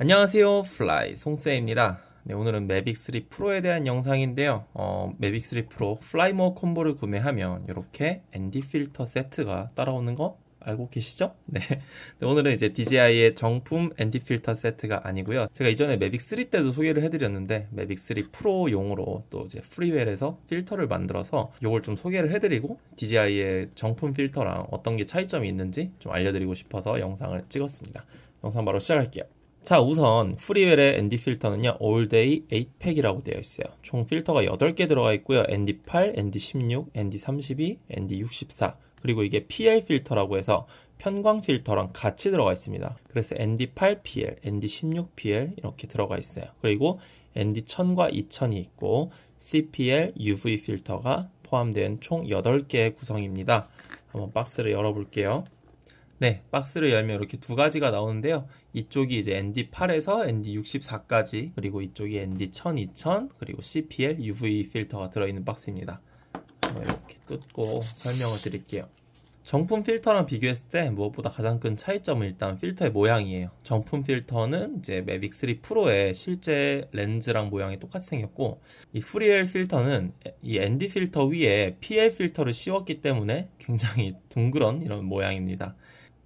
안녕하세요 플라이 송쌤입니다 네, 오늘은 매빅3 프로에 대한 영상인데요 어, 매빅3 프로 플라이머 콤보를 구매하면 이렇게 ND 필터 세트가 따라오는 거 알고 계시죠? 네. 네. 오늘은 이제 DJI의 정품 ND 필터 세트가 아니고요. 제가 이전에 매빅 3 때도 소개를 해드렸는데 매빅 3 프로용으로 또 이제 프리웰에서 필터를 만들어서 이걸 좀 소개를 해드리고 DJI의 정품 필터랑 어떤 게 차이점이 있는지 좀 알려드리고 싶어서 영상을 찍었습니다. 영상 바로 시작할게요. 자 우선 프리웰의 ND 필터는요 올데이 8팩이라고 되어 있어요 총 필터가 8개 들어가 있고요 ND8, ND16, ND32, ND64 그리고 이게 PL 필터라고 해서 편광 필터랑 같이 들어가 있습니다 그래서 ND8PL, ND16PL 이렇게 들어가 있어요 그리고 ND1000과 2000이 있고 CPL, UV 필터가 포함된 총 8개의 구성입니다 한번 박스를 열어볼게요 네, 박스를 열면 이렇게 두 가지가 나오는데요. 이쪽이 이제 ND8에서 ND64까지, 그리고 이쪽이 ND1000, 2000, 그리고 CPL, UV 필터가 들어있는 박스입니다. 이렇게 뜯고 설명을 드릴게요. 정품 필터랑 비교했을 때 무엇보다 가장 큰 차이점은 일단 필터의 모양이에요. 정품 필터는 이제 매빅 3 프로의 실제 렌즈랑 모양이 똑같이 생겼고 이 프리엘 필터는 이 ND 필터 위에 PL 필터를 씌웠기 때문에 굉장히 둥그런 이런 모양입니다.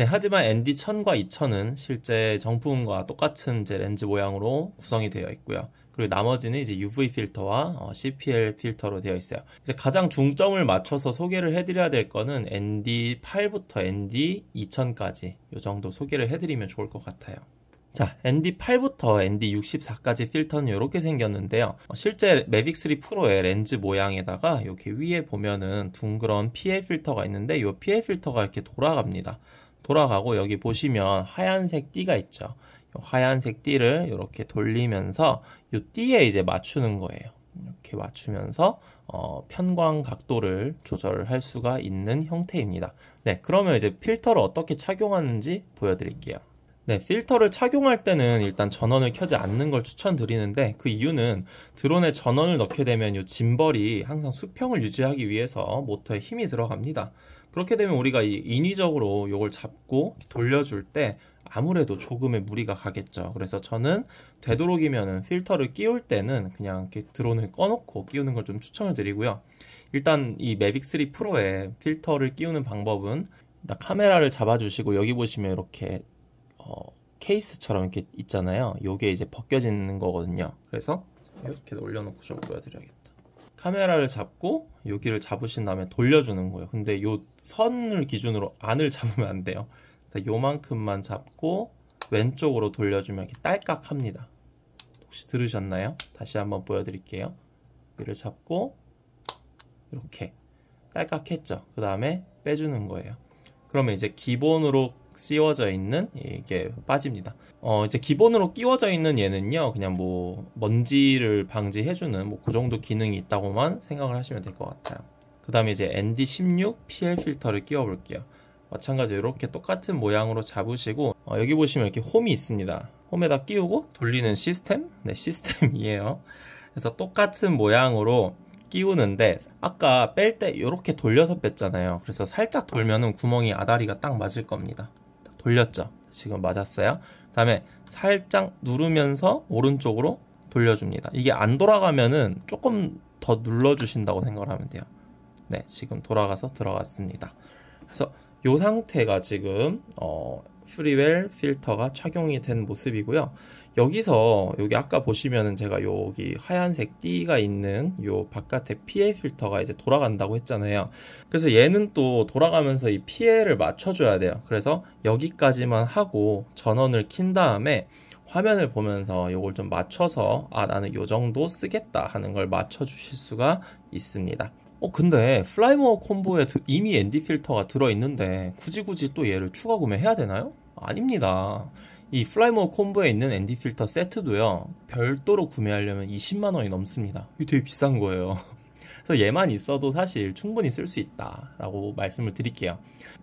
네, 하지만 ND 1000과 2000은 실제 정품과 똑같은 이제 렌즈 모양으로 구성이 되어 있고요. 그리고 나머지는 이제 UV 필터와 어, CPL 필터로 되어 있어요. 이제 가장 중점을 맞춰서 소개를 해드려야 될 거는 ND8부터 ND2000까지 이 정도 소개를 해드리면 좋을 것 같아요. 자, ND8부터 ND64까지 필터는 이렇게 생겼는데요. 어, 실제 Mavic 3 p r o 의 렌즈 모양에다가 이렇게 위에 보면은 둥그런 PA 필터가 있는데 이 PA 필터가 이렇게 돌아갑니다. 돌아가고 여기 보시면 하얀색 띠가 있죠. 하얀색 띠를 이렇게 돌리면서 이 띠에 이제 맞추는 거예요. 이렇게 맞추면서 어, 편광 각도를 조절할 수가 있는 형태입니다. 네, 그러면 이제 필터를 어떻게 착용하는지 보여드릴게요. 네, 필터를 착용할 때는 일단 전원을 켜지 않는 걸 추천드리는데 그 이유는 드론에 전원을 넣게 되면 이 짐벌이 항상 수평을 유지하기 위해서 모터에 힘이 들어갑니다. 그렇게 되면 우리가 이 인위적으로 이걸 잡고 돌려줄 때 아무래도 조금의 무리가 가겠죠. 그래서 저는 되도록이면은 필터를 끼울 때는 그냥 이렇게 드론을 꺼놓고 끼우는 걸 좀 추천을 드리고요. 일단 이 매빅 3 프로에 필터를 끼우는 방법은 카메라를 잡아주시고 여기 보시면 이렇게 어, 케이스처럼 이렇게 있잖아요. 이게 이제 벗겨지는 거거든요. 그래서 이렇게 올려놓고 좀 보여드려야겠다. 카메라를 잡고 여기를 잡으신 다음에 돌려주는 거예요. 근데 요 선을 기준으로 안을 잡으면 안 돼요. 요만큼만 잡고 왼쪽으로 돌려주면 이렇게 딸깍 합니다. 혹시 들으셨나요? 다시 한번 보여드릴게요. 이를 잡고 이렇게 딸깍 했죠. 그 다음에 빼주는 거예요. 그러면 이제 기본으로 씌워져 있는 이게 빠집니다. 어 이제 기본으로 끼워져 있는 얘는요 그냥 뭐 먼지를 방지해주는 뭐 그 정도 기능이 있다고만 생각을 하시면 될 것 같아요. 그 다음에 이제 ND16 PL 필터를 끼워 볼게요. 마찬가지로 이렇게 똑같은 모양으로 잡으시고 어, 여기 보시면 이렇게 홈이 있습니다. 홈에다 끼우고 돌리는 시스템? 네 시스템이에요. 그래서 똑같은 모양으로 끼우는데 아까 뺄 때 이렇게 돌려서 뺐잖아요. 그래서 살짝 돌면은 구멍이 아다리가 딱 맞을 겁니다. 돌렸죠. 지금 맞았어요. 그다음에 살짝 누르면서 오른쪽으로 돌려줍니다. 이게 안 돌아가면은 조금 더 눌러주신다고 생각을 하면 돼요. 네, 지금 돌아가서 들어갔습니다. 그래서 이 상태가 지금 어, 프리웰 필터가 착용이 된 모습이고요. 여기서 여기 아까 보시면은 제가 여기 하얀색 띠가 있는 요 바깥에 피해 필터가 이제 돌아간다고 했잖아요. 그래서 얘는 또 돌아가면서 이 피해를 맞춰줘야 돼요. 그래서 여기까지만 하고 전원을 킨 다음에 화면을 보면서 이걸 좀 맞춰서 아 나는 요 정도 쓰겠다 하는 걸 맞춰 주실 수가 있습니다. 어 근데 플라이모어 콤보에 이미 ND 필터가 들어있는데 굳이 굳이 또 얘를 추가 구매해야 되나요? 아닙니다. 이 플라이머 콤보에 있는 ND 필터 세트도요 별도로 구매하려면 20만 원이 넘습니다. 이게 되게 비싼 거예요. 그래서 얘만 있어도 사실 충분히 쓸 수 있다라고 말씀을 드릴게요.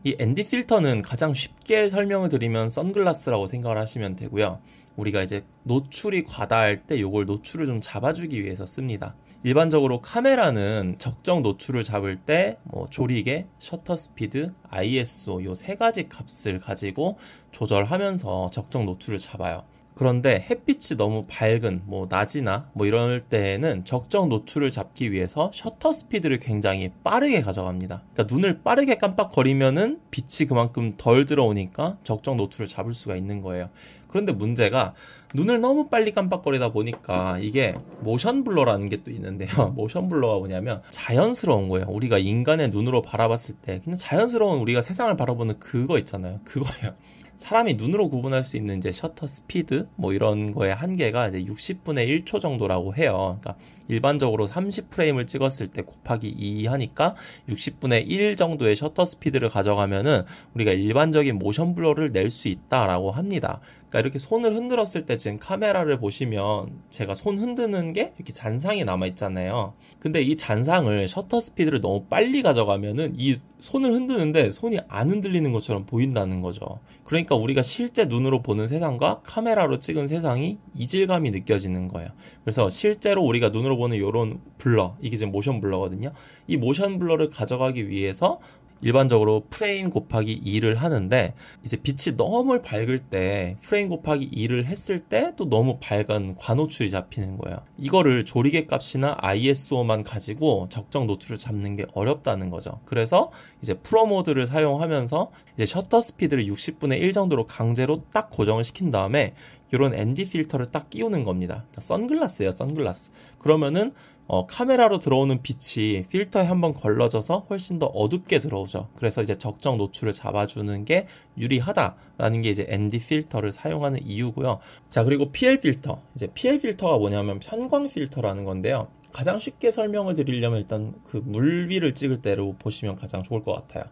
이 ND 필터는 가장 쉽게 설명을 드리면 선글라스라고 생각을 하시면 되고요. 우리가 이제 노출이 과다할 때 이걸 노출을 좀 잡아주기 위해서 씁니다. 일반적으로 카메라는 적정 노출을 잡을 때뭐 조리개, 셔터 스피드, ISO 요 세 가지 값을 가지고 조절하면서 적정 노출을 잡아요. 그런데 햇빛이 너무 밝은 뭐 낮이나 뭐 이럴 때에는 적정 노출을 잡기 위해서 셔터 스피드를 굉장히 빠르게 가져갑니다. 그러니까 눈을 빠르게 깜빡거리면은 빛이 그만큼 덜 들어오니까 적정 노출을 잡을 수가 있는 거예요. 그런데 문제가 눈을 너무 빨리 깜빡거리다 보니까 이게 모션 블러라는 게 또 있는데요. 모션 블러가 뭐냐면 자연스러운 거예요. 우리가 인간의 눈으로 바라봤을 때 그냥 자연스러운 우리가 세상을 바라보는 그거 있잖아요. 그거예요. 사람이 눈으로 구분할 수 있는 이제 셔터 스피드 뭐 이런 거의 한계가 이제 60분의 1초 정도라고 해요. 그러니까 일반적으로 30프레임을 찍었을 때 곱하기 2 하니까 60분의 1 정도의 셔터 스피드를 가져가면은 우리가 일반적인 모션 블러를 낼 수 있다라고 합니다. 그러니까 이렇게 손을 흔들었을 때 지금 카메라를 보시면 제가 손 흔드는 게 이렇게 잔상이 남아 있잖아요. 근데 이 잔상을 셔터 스피드를 너무 빨리 가져가면은 이 손을 흔드는데 손이 안 흔들리는 것처럼 보인다는 거죠. 그러니까 우리가 실제 눈으로 보는 세상과 카메라로 찍은 세상이 이질감이 느껴지는 거예요. 그래서 실제로 우리가 눈으로 보는 이런 블러, 이게 지금 모션 블러거든요. 이 모션 블러를 가져가기 위해서 일반적으로 프레임 곱하기 2를 하는데 이제 빛이 너무 밝을 때 프레임 곱하기 2를 했을 때 또 너무 밝은 관호출이 잡히는 거예요. 이거를 조리개 값이나 ISO만 가지고 적정 노출을 잡는 게 어렵다는 거죠. 그래서 이제 프로 모드를 사용하면서 이제 셔터 스피드를 60분의 1 정도로 강제로 딱 고정을 시킨 다음에 이런 ND 필터를 딱 끼우는 겁니다. 그러니까 선글라스예요, 선글라스. 그러면은 어, 카메라로 들어오는 빛이 필터에 한 번 걸러져서 훨씬 더 어둡게 들어오죠. 그래서 이제 적정 노출을 잡아주는 게 유리하다라는 게 이제 ND 필터를 사용하는 이유고요. 자, 그리고 PL 필터. 이제 PL 필터가 뭐냐면 편광 필터라는 건데요. 가장 쉽게 설명을 드리려면 일단 그 물 위를 찍을 때로 보시면 가장 좋을 것 같아요.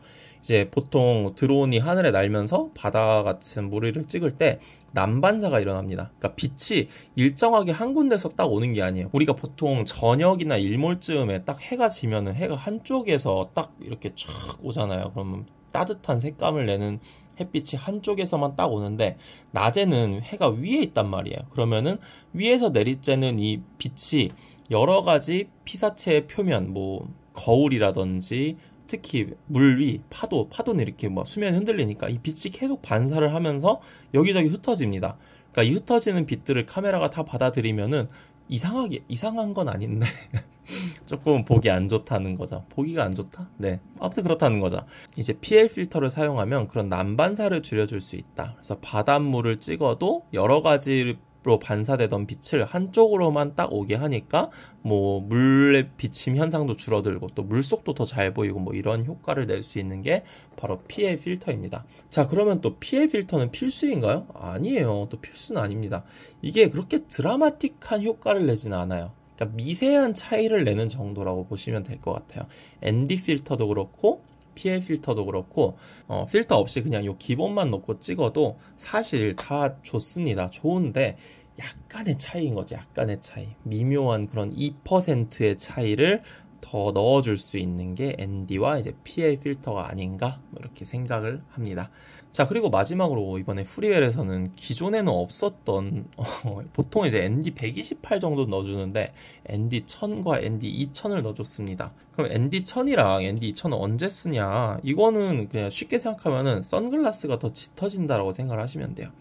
이제 보통 드론이 하늘에 날면서 바다 같은 물리를 찍을 때 난반사가 일어납니다. 그러니까 빛이 일정하게 한 군데서 딱 오는 게 아니에요. 우리가 보통 저녁이나 일몰쯤에 딱 해가 지면은 해가 한쪽에서 딱 이렇게 촥 오잖아요. 그러면 따뜻한 색감을 내는 햇빛이 한쪽에서만 딱 오는데 낮에는 해가 위에 있단 말이에요. 그러면은 위에서 내리쬐는 이 빛이 여러 가지 피사체의 표면 뭐 거울이라든지 특히 물 위, 파도, 파도는 이렇게 뭐 수면 흔들리니까 이 빛이 계속 반사를 하면서 여기저기 흩어집니다. 그러니까 이 흩어지는 빛들을 카메라가 다 받아들이면은 이상하게 이상한 건 아닌데 조금 보기 안 좋다는 거죠. 보기가 안 좋다? 네. 아무튼 그렇다는 거죠. 이제 PL 필터를 사용하면 그런 난반사를 줄여줄 수 있다. 그래서 바닷물을 찍어도 여러 가지 로 반사되던 빛을 한쪽으로만 딱 오게 하니까 뭐 물의 비침 현상도 줄어들고 또 물속도 더 잘 보이고 뭐 이런 효과를 낼 수 있는 게 바로 피해 필터입니다. 자 그러면 또 피해 필터는 필수인가요? 아니에요. 또 필수는 아닙니다. 이게 그렇게 드라마틱한 효과를 내지는 않아요. 그러니까 미세한 차이를 내는 정도라고 보시면 될 것 같아요. ND 필터도 그렇고 PL 필터도 그렇고 어, 필터 없이 그냥 이 기본만 넣고 찍어도 사실 다 좋습니다. 좋은데 약간의 차이인 거지 약간의 차이. 미묘한 그런 2%의 차이를 더 넣어줄 수 있는 게 ND와 이제 PA 필터가 아닌가 뭐 이렇게 생각을 합니다. 자 그리고 마지막으로 이번에 프리웰에서는 기존에는 없었던 어, 보통 이제 ND 128 정도 넣어주는데 ND 1000과 ND 2000을 넣어줬습니다. 그럼 ND 1000이랑 ND 2000은 언제 쓰냐? 이거는 그냥 쉽게 생각하면은 선글라스가 더 짙어진다라고 생각을 하시면 돼요.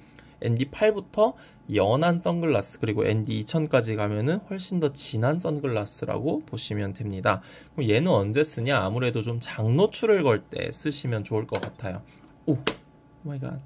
ND8부터 연한 선글라스 그리고 ND2000까지 가면은 훨씬 더 진한 선글라스라고 보시면 됩니다. 그럼 얘는 언제 쓰냐? 아무래도 좀 장노출을 걸 때 쓰시면 좋을 것 같아요. 오 마이갓.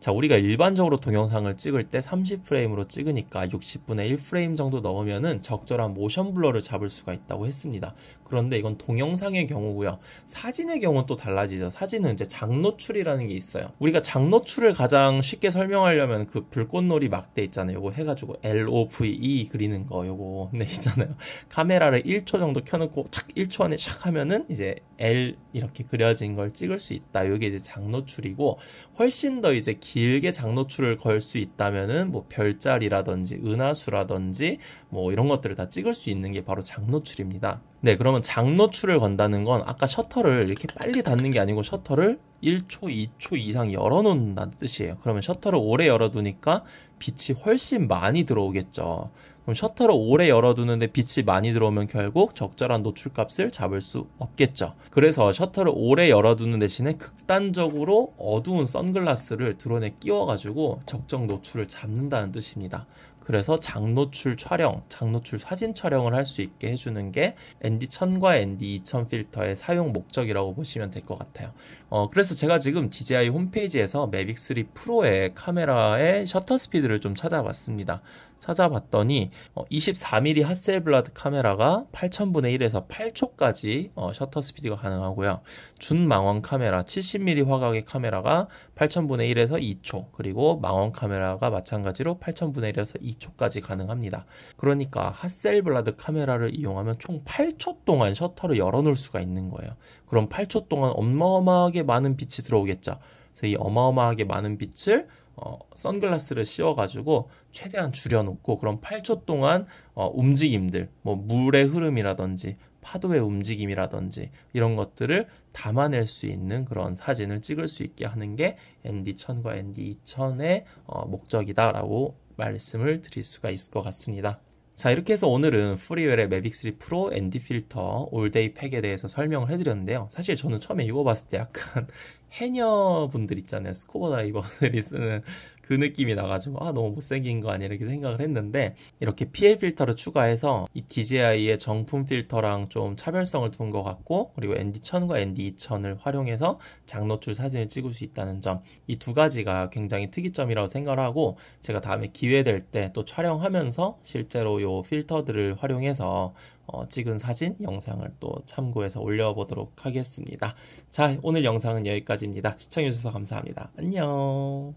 자 우리가 일반적으로 동영상을 찍을 때 30프레임으로 찍으니까 60분의 1프레임 정도 넣으면 적절한 모션 블러를 잡을 수가 있다고 했습니다 그런데 이건 동영상의 경우고요. 사진의 경우는 또 달라지죠. 사진은 이제 장노출이라는 게 있어요. 우리가 장노출을 가장 쉽게 설명하려면 그 불꽃놀이 막대 있잖아요. 이거 해가지고 LOVE 그리는 거이거네 있잖아요. 카메라를 1초 정도 켜놓고 착 1초 안에 샥 하면은 이제 L 이렇게 그려진 걸 찍을 수 있다. 이게 이제 장노출이고 훨씬 더 이제 길게 장노출을 걸 수 있다면은 뭐 별자리라든지 은하수라든지 뭐 이런 것들을 다 찍을 수 있는 게 바로 장노출입니다. 네, 그러면 장노출을 건다는 건 아까 셔터를 이렇게 빨리 닫는 게 아니고 셔터를 1초, 2초 이상 열어놓는다는 뜻이에요. 그러면 셔터를 오래 열어두니까 빛이 훨씬 많이 들어오겠죠. 그럼 셔터를 오래 열어두는데 빛이 많이 들어오면 결국 적절한 노출값을 잡을 수 없겠죠. 그래서 셔터를 오래 열어두는 대신에 극단적으로 어두운 선글라스를 드론에 끼워가지고 적정 노출을 잡는다는 뜻입니다. 그래서 장노출 촬영, 장노출 사진 촬영을 할 수 있게 해주는 게 ND1000과 ND2000 필터의 사용 목적이라고 보시면 될 것 같아요. 어, 그래서 제가 지금 DJI 홈페이지에서 매빅 3 프로의 카메라의 셔터 스피드를 좀 찾아봤습니다. 찾아봤더니 어, 24mm 핫셀블라드 카메라가 8000분의 1에서 8초까지 어, 셔터 스피드가 가능하고요. 준망원 카메라 70mm 화각의 카메라가 8000분의 1에서 2초 그리고 망원 카메라가 마찬가지로 8000분의 1에서 2초까지 가능합니다. 그러니까 핫셀블라드 카메라를 이용하면 총 8초 동안 셔터를 열어놓을 수가 있는 거예요. 그럼 8초 동안 어마어마하게 많은 빛이 들어오겠죠. 그래서 이 어마어마하게 많은 빛을 어, 선글라스를 씌워가지고 최대한 줄여놓고 그럼 8초 동안 어, 움직임들, 뭐 물의 흐름이라든지 파도의 움직임이라든지 이런 것들을 담아낼 수 있는 그런 사진을 찍을 수 있게 하는 게 ND 1000과 ND 2000의 어, 목적이다라고 말씀을 드릴 수가 있을 것 같습니다. 자 이렇게 해서 오늘은 프리웰의 매빅3 프로 ND 필터 올데이 팩에 대해서 설명을 해드렸는데요 사실 저는 처음에 이거 봤을 때 약간 해녀분들 있잖아요 스쿠버 다이버들이 쓰는 그 느낌이 나가지고 아 너무 못생긴 거 아니야 이렇게 생각을 했는데 이렇게 피해 필터를 추가해서 이 DJI의 정품 필터랑 좀 차별성을 둔 것 같고 그리고 ND1000과 ND2000을 활용해서 장노출 사진을 찍을 수 있다는 점 이 두 가지가 굉장히 특이점이라고 생각을 하고 제가 다음에 기회 될 때 또 촬영하면서 실제로 요 필터들을 활용해서 어, 찍은 사진, 영상을 또 참고해서 올려보도록 하겠습니다. 자, 오늘 영상은 여기까지입니다. 시청해주셔서 감사합니다. 안녕!